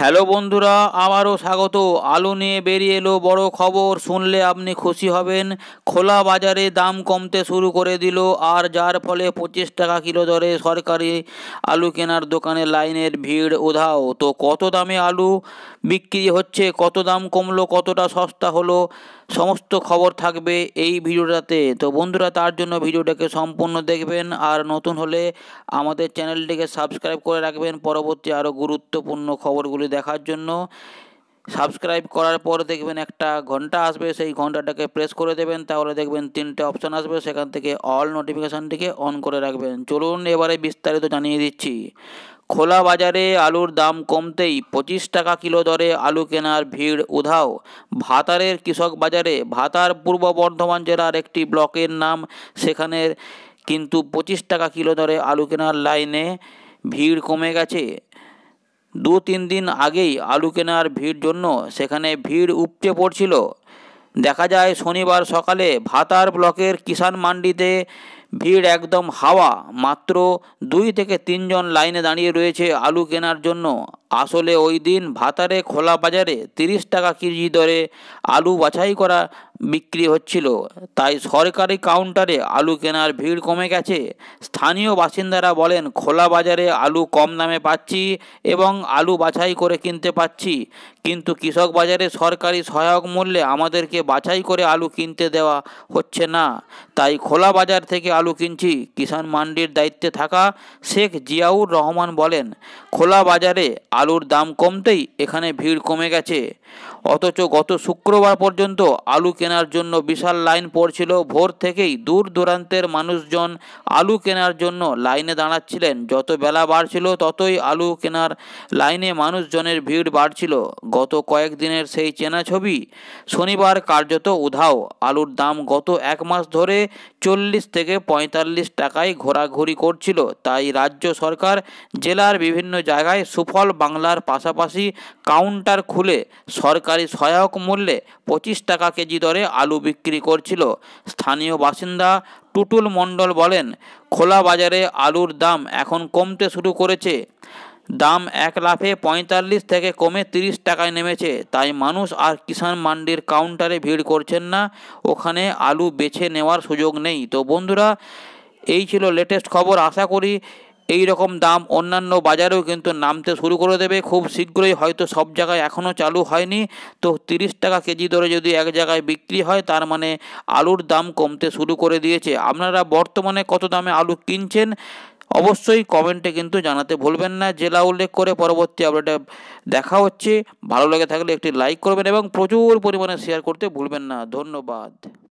hello বন্ধুরা আমারও স্বাগত আলু নিয়ে বেরিয়ে এলো বড় খবর শুনলে আপনি খুশি হবেন খোলা বাজারে দাম কমতে শুরু করে দিল আর যার ফলে পঁচিশ টাকা কিলো দরে সরকারি আলু কেনার দোকানে লাইনের ভিড় উধাও তো কত দামে আলু বিক্রি হচ্ছে কত দাম কমলো কতটা সস্তা হলো সমস্ত খবর থাকবে এই ভিডিওটাতে তো বন্ধুরা তার জন্য ভিডিওটাকে সম্পূর্ণ দেখবেন আর নতুন হলে আমাদের চ্যানেলটিকে সাবস্ক্রাইব করে রাখবেন পরবর্তী আরও গুরুত্বপূর্ণ খবরগুলি দেখার জন্য সাবস্ক্রাইব করার পর দেখবেন একটা ঘন্টা আসবে সেই ঘন্টাটাকে প্রেস করে দেবেন তাহলে দেখবেন তিনটে অপশান আসবে সেখান থেকে অল নোটিফিকেশানটিকে অন করে রাখবেন চলুন এবারে বিস্তারিত জানিয়ে দিচ্ছি খোলা বাজারে আলুর দাম কমতেই পঁচিশ টাকা কিলো দরে আলু কেনার ভিড় উধাও ভাতারের কৃষক বাজারে ভাতার পূর্ব বর্ধমান জেলার একটি ব্লকের নাম সেখানের কিন্তু পঁচিশ টাকা কিলো দরে আলু কেনার লাইনে ভিড় কমে গেছে দু তিন দিন আগেই আলু কেনার ভিড় জন্য সেখানে ভিড় উপচে পড়ছিল দেখা যায় শনিবার সকালে ভাতার ব্লকের কিষাণ মান্ডিতে ভিড় একদম হাওয়া মাত্র দুই থেকে তিনজন লাইনে দাঁড়িয়ে রয়েছে আলু কেনার জন্য আসলে ওই দিন ভাতারে খোলা বাজারে তিরিশ টাকা কেজি দরে আলু বাছাই করা বিক্রি হচ্ছিল তাই সরকারি কাউন্টারে আলু কেনার ভিড় কমে গেছে স্থানীয় বাসিন্দারা বলেন খোলা বাজারে আলু কম দামে পাচ্ছি এবং আলু বাছাই করে কিনতে পাচ্ছি কিন্তু কৃষক বাজারে সরকারি সহায়ক মূল্যে আমাদেরকে বাছাই করে আলু কিনতে দেওয়া হচ্ছে না তাই খোলা বাজার থেকে আলু কিনছি কিষাণ মান্ডির দায়িত্বে থাকা শেখ জিয়াউর রহমান বলেন খোলা বাজারে আলুর দাম কমতেই এখানে ভিড় কমে গেছে অথচ গত শুক্রবার পর্যন্ত আলু কেনার জন্য বিশাল লাইন পড়ছিল ভোর থেকেই দূর দূরান্তের মানুষজন আলু কেনার জন্য লাইনে দাঁড়াচ্ছিলেন যত বেলা বাড়ছিল ততই আলু কেনার লাইনে মানুষজনের ভিড় বাড়ছিল গত কয়েকদিনের সেই চেনা ছবি শনিবার কার্যত উধাও আলুর দাম গত এক মাস ধরে চল্লিশ থেকে পঁয়তাল্লিশ টাকায় ঘোরাঘুরি করছিল তাই রাজ্য সরকার জেলার বিভিন্ন জায়গায় সুফল বাংলার পাশাপাশি কাউন্টার খুলে সরকার সরকারি সহায়ক মূল্যে পঁচিশ টাকা কেজি দরে আলু বিক্রি করছিল স্থানীয় বাসিন্দা টুটুল মণ্ডল বলেন খোলা বাজারে আলুর দাম এখন কমতে শুরু করেছে দাম এক লাফে পঁয়তাল্লিশ থেকে কমে তিরিশ টাকায় নেমেছে তাই মানুষ আর কিষাণ মান্ডির কাউন্টারে ভিড় করছেন না ওখানে আলু বেছে নেওয়ার সুযোগ নেই তো বন্ধুরা এই ছিল লেটেস্ট খবর আশা করি এই রকম দাম অন্যান্য বাজারেও কিন্তু নামতে শুরু করে দেবে খুব শীঘ্রই হয়তো সব জায়গায় এখনও চালু হয়নি তো তিরিশ টাকা কেজি দরে যদি এক জায়গায় বিক্রি হয় তার মানে আলুর দাম কমতে শুরু করে দিয়েছে আপনারা বর্তমানে কত দামে আলু কিনছেন অবশ্যই কমেন্টে কিন্তু জানাতে ভুলবেন না জেলা উল্লেখ করে পরবর্তী আপডেটে দেখা হচ্ছে ভালো লেগে থাকলে একটি লাইক করবেন এবং প্রচুর পরিমাণে শেয়ার করতে ভুলবেন না ধন্যবাদ